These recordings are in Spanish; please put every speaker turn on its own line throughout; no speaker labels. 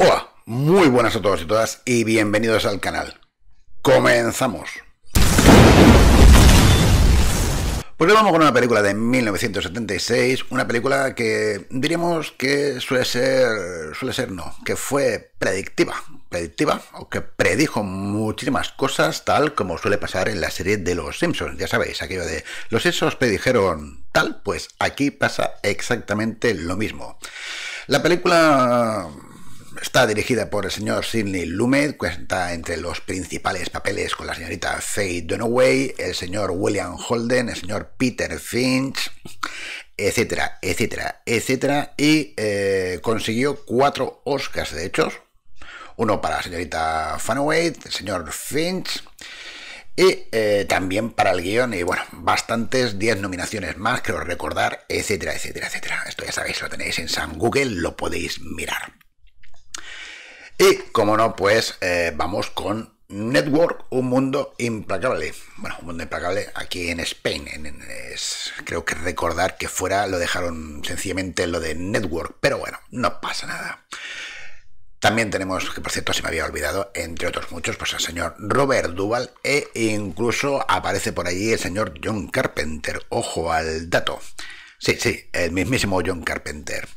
Hola, muy buenas a todos y todas y bienvenidos al canal. Comenzamos. Pues vamos con una película de 1976, una película que diríamos que suele ser, suele ser no, que fue predictiva, predictiva, o que predijo muchísimas cosas, tal como suele pasar en la serie de Los Simpsons, ya sabéis, aquello de los Simpsons predijeron tal, pues aquí pasa exactamente lo mismo. La película Está dirigida por el señor Sidney Lumet, cuenta entre los principales papeles con la señorita Faye Dunaway, el señor William Holden, el señor Peter Finch, etcétera, etcétera, etcétera, y eh, consiguió cuatro Oscars, de hecho, uno para la señorita Fanaway, el señor Finch, y eh, también para el guión, y bueno, bastantes, 10 nominaciones más, creo recordar, etcétera, etcétera, etcétera. Esto ya sabéis, lo tenéis en San Google, lo podéis mirar. Y como no, pues eh, vamos con Network, un mundo implacable. Bueno, un mundo implacable aquí en Spain. creo que recordar que fuera lo dejaron sencillamente lo de Network, pero bueno, no pasa nada. También tenemos, que por cierto se me había olvidado, entre otros muchos, pues al señor Robert Duval e incluso aparece por allí el señor John Carpenter. Ojo al dato. Sí, sí, el mismísimo John Carpenter.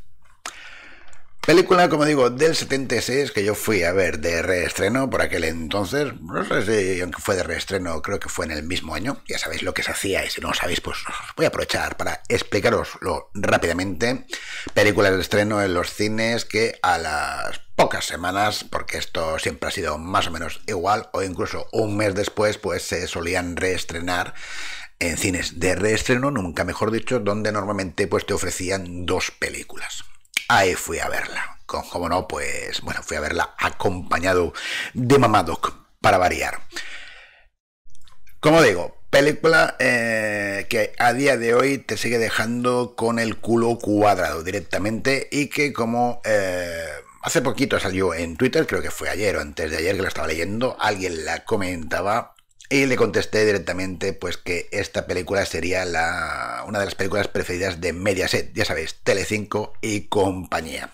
Película, como digo, del 76 que yo fui a ver de reestreno por aquel entonces. No sé si, aunque fue de reestreno, creo que fue en el mismo año. Ya sabéis lo que se hacía y si no sabéis, pues voy a aprovechar para explicaroslo rápidamente. Película de estreno en los cines que a las pocas semanas, porque esto siempre ha sido más o menos igual, o incluso un mes después, pues se solían reestrenar en cines de reestreno, nunca mejor dicho, donde normalmente pues te ofrecían dos películas ahí fui a verla. como no, pues bueno, fui a verla acompañado de Mamadoc, para variar. Como digo, película eh, que a día de hoy te sigue dejando con el culo cuadrado directamente y que como... Eh, hace poquito salió en Twitter, creo que fue ayer o antes de ayer que lo estaba leyendo, alguien la comentaba y le contesté directamente pues que esta película sería la, una de las películas preferidas de Mediaset, ya sabéis, Telecinco y compañía.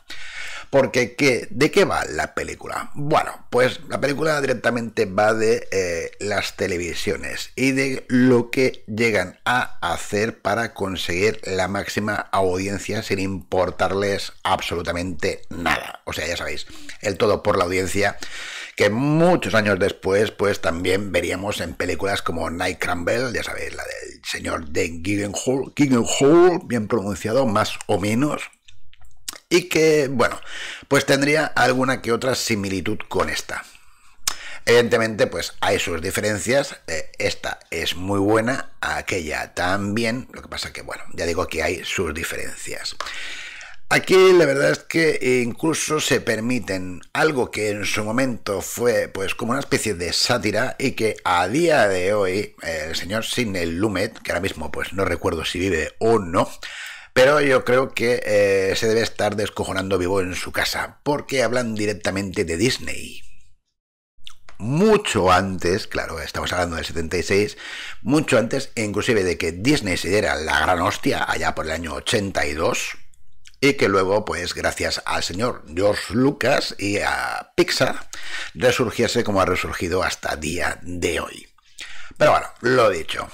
Porque ¿qué, ¿de qué va la película? Bueno, pues la película directamente va de eh, las televisiones y de lo que llegan a hacer para conseguir la máxima audiencia sin importarles absolutamente nada. O sea, ya sabéis, el todo por la audiencia que muchos años después pues también veríamos en películas como Night ya sabéis, la del señor de Gyllenhaal, bien pronunciado, más o menos, y que, bueno, pues tendría alguna que otra similitud con esta. Evidentemente, pues hay sus diferencias. Eh, esta es muy buena, aquella también. Lo que pasa que, bueno, ya digo que hay sus diferencias. Aquí la verdad es que incluso se permiten algo que en su momento fue pues como una especie de sátira y que a día de hoy el señor Sidney Lumet, que ahora mismo pues no recuerdo si vive o no, pero yo creo que eh, se debe estar descojonando vivo en su casa, porque hablan directamente de Disney. Mucho antes, claro, estamos hablando del 76, mucho antes inclusive de que Disney se diera la gran hostia allá por el año 82, y que luego, pues gracias al señor George Lucas y a Pixar, resurgiese como ha resurgido hasta día de hoy. Pero bueno, lo dicho.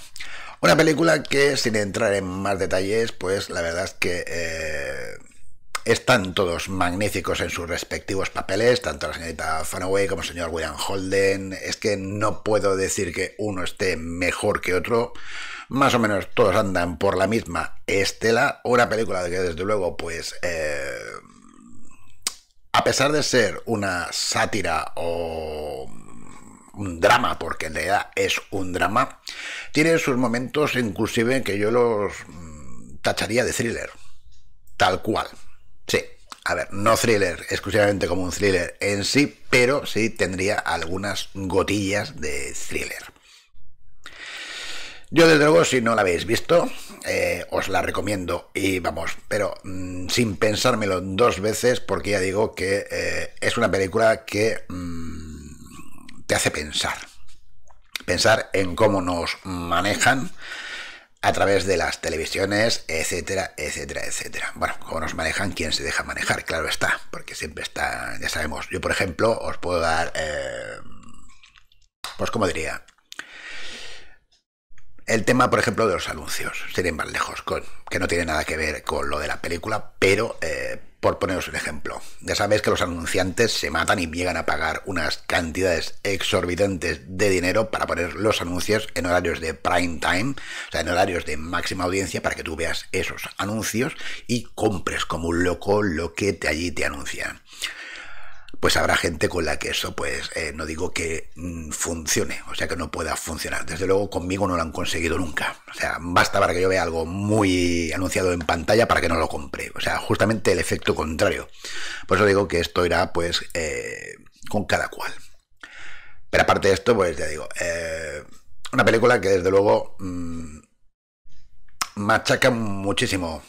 Una película que sin entrar en más detalles, pues la verdad es que... Eh, están todos magníficos en sus respectivos papeles, tanto la señorita Fanaway como el señor William Holden. Es que no puedo decir que uno esté mejor que otro más o menos todos andan por la misma estela, una película que desde luego pues... Eh, a pesar de ser una sátira o un drama, porque en realidad es un drama, tiene sus momentos inclusive que yo los mm, tacharía de thriller, tal cual. Sí, a ver, no thriller, exclusivamente como un thriller en sí, pero sí tendría algunas gotillas de thriller. Yo desde luego, si no la habéis visto, eh, os la recomiendo y vamos, pero mm, sin pensármelo dos veces, porque ya digo que eh, es una película que mm, te hace pensar. Pensar en cómo nos manejan a través de las televisiones, etcétera, etcétera, etcétera. Bueno, cómo nos manejan, quién se deja manejar, claro está, porque siempre está, ya sabemos. Yo, por ejemplo, os puedo dar, eh, pues, como diría? El tema, por ejemplo, de los anuncios, serían más lejos, que no tiene nada que ver con lo de la película, pero eh, por poneros un ejemplo, ya sabéis que los anunciantes se matan y llegan a pagar unas cantidades exorbitantes de dinero para poner los anuncios en horarios de prime time, o sea, en horarios de máxima audiencia, para que tú veas esos anuncios y compres como un loco lo que allí te anuncian pues habrá gente con la que eso, pues eh, no digo que mm, funcione, o sea, que no pueda funcionar. Desde luego conmigo no lo han conseguido nunca. O sea, basta para que yo vea algo muy anunciado en pantalla para que no lo compre. O sea, justamente el efecto contrario. Por eso digo que esto irá, pues, eh, con cada cual. Pero aparte de esto, pues ya digo, eh, una película que desde luego mm, machaca muchísimo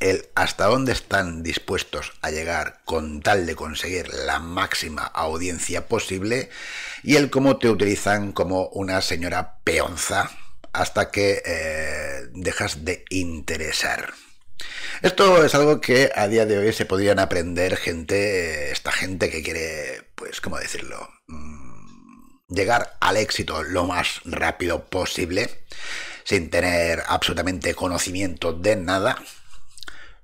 el hasta dónde están dispuestos a llegar con tal de conseguir la máxima audiencia posible y el cómo te utilizan como una señora peonza hasta que eh, dejas de interesar. Esto es algo que a día de hoy se podrían aprender gente, eh, esta gente que quiere, pues, ¿cómo decirlo? Mm, llegar al éxito lo más rápido posible, sin tener absolutamente conocimiento de nada,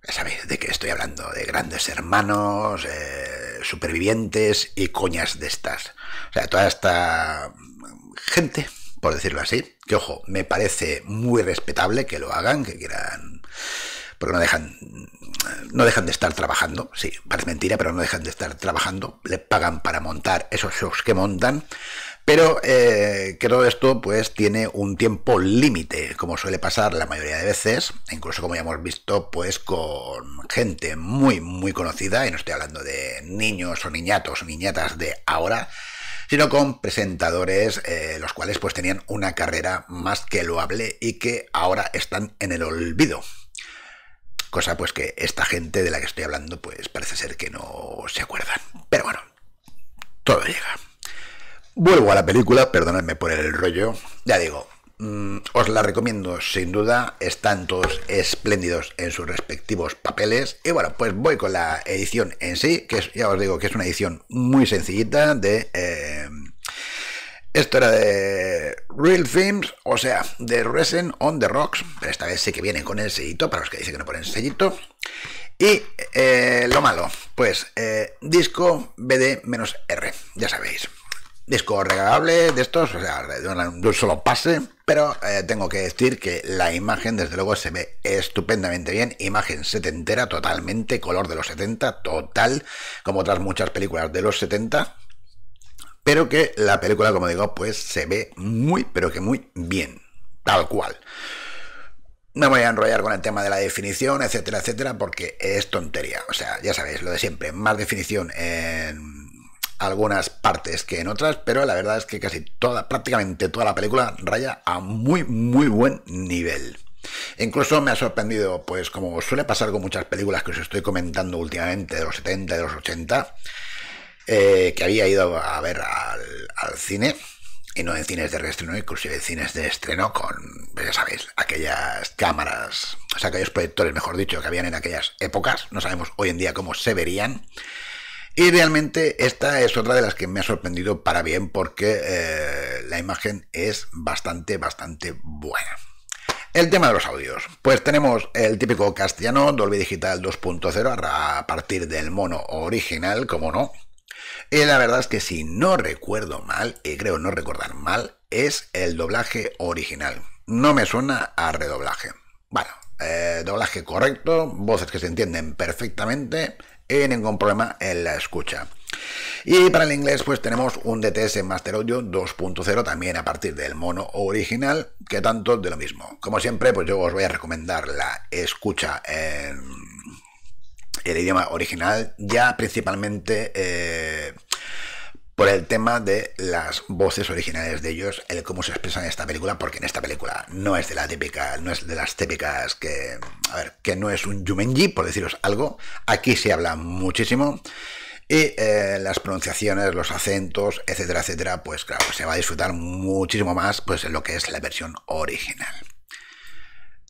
ya sabéis de qué estoy hablando, de grandes hermanos, eh, supervivientes y coñas de estas. O sea, toda esta gente, por decirlo así, que ojo, me parece muy respetable que lo hagan, que quieran, porque no dejan no dejan de estar trabajando, sí, parece mentira, pero no dejan de estar trabajando, le pagan para montar esos shows que montan, pero eh, que todo esto pues tiene un tiempo límite, como suele pasar la mayoría de veces, incluso como ya hemos visto pues con gente muy muy conocida, y no estoy hablando de niños o niñatos o niñatas de ahora, sino con presentadores eh, los cuales pues tenían una carrera más que loable y que ahora están en el olvido. Cosa pues que esta gente de la que estoy hablando pues parece ser que no se acuerdan. Pero bueno, todo llega. Vuelvo a la película, perdonadme por el rollo. Ya digo, mm, os la recomiendo sin duda. Están todos espléndidos en sus respectivos papeles. Y bueno, pues voy con la edición en sí, que ya os digo que es una edición muy sencillita de... Eh, esto era de Real Films, o sea, de Resin on the Rocks. Pero esta vez sí que viene con el sellito, para los que dicen que no ponen sellito. Y eh, lo malo, pues eh, disco BD-R, ya sabéis. Disco regalable de estos, o sea, de, un solo pase, pero eh, tengo que decir que la imagen desde luego se ve estupendamente bien, imagen setentera totalmente, color de los 70, total, como otras muchas películas de los 70, pero que la película, como digo, pues se ve muy, pero que muy bien, tal cual. No me voy a enrollar con el tema de la definición, etcétera, etcétera, porque es tontería. O sea, ya sabéis, lo de siempre, más definición en algunas partes que en otras, pero la verdad es que casi toda, prácticamente toda la película raya a muy, muy buen nivel. Incluso me ha sorprendido, pues como suele pasar con muchas películas que os estoy comentando últimamente de los 70, de los 80, eh, que había ido a ver al, cine y no en cines de reestreno, inclusive en cines de estreno con, ya sabéis, aquellas cámaras, o sea, aquellos proyectores, mejor dicho, que habían en aquellas épocas, no sabemos hoy en día cómo se verían. Y realmente esta es otra de las que me ha sorprendido para bien porque eh, la imagen es bastante, bastante buena. El tema de los audios. Pues tenemos el típico castellano Dolby Digital 2.0 a partir del mono original, como no. Y la verdad es que si no recuerdo mal, y creo no recordar mal, es el doblaje original. No me suena a redoblaje. Bueno, eh, doblaje correcto, voces que se entienden perfectamente y ningún problema en la escucha. Y para el inglés, pues tenemos un DTS Master Audio 2.0 también a partir del mono original, que tanto de lo mismo. Como siempre, pues yo os voy a recomendar la escucha en el idioma original, ya principalmente eh, por el tema de las voces originales de ellos, el cómo se expresan en esta película, porque en esta película no es de la típica, no es de las típicas que, a ver, que no es un yumenji, por deciros algo, aquí se habla muchísimo. Y eh, las pronunciaciones, los acentos, etcétera, etcétera, pues claro, se va a disfrutar muchísimo más pues, en lo que es la versión original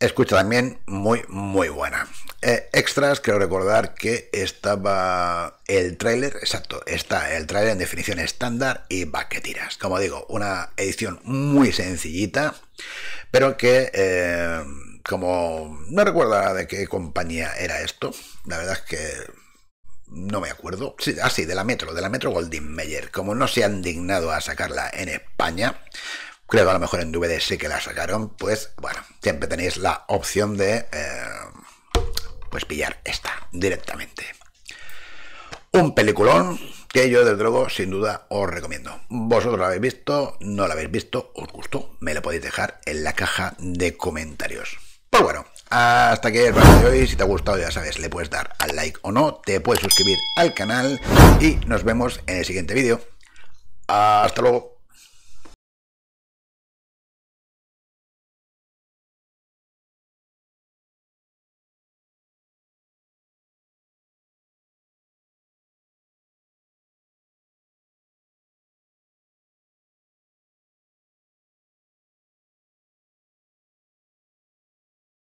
escucha también muy, muy buena. Eh, extras, creo recordar que estaba el tráiler, exacto, está el tráiler en definición estándar y va que tiras. Como digo, una edición muy sencillita, pero que, eh, como no recuerdo de qué compañía era esto, la verdad es que no me acuerdo. Sí, así ah, de la Metro, de la Metro Goldwyn Mayer. Como no se han dignado a sacarla en España, Creo a lo mejor en DVD sí que la sacaron. Pues bueno, siempre tenéis la opción de eh, pues pillar esta directamente. Un peliculón que yo del luego sin duda os recomiendo. Vosotros lo habéis visto, no lo habéis visto, os gustó, me lo podéis dejar en la caja de comentarios. Pues bueno, hasta aquí el vídeo de hoy. Si te ha gustado, ya sabes, le puedes dar al like o no, te puedes suscribir al canal y nos vemos en el siguiente vídeo. Hasta luego.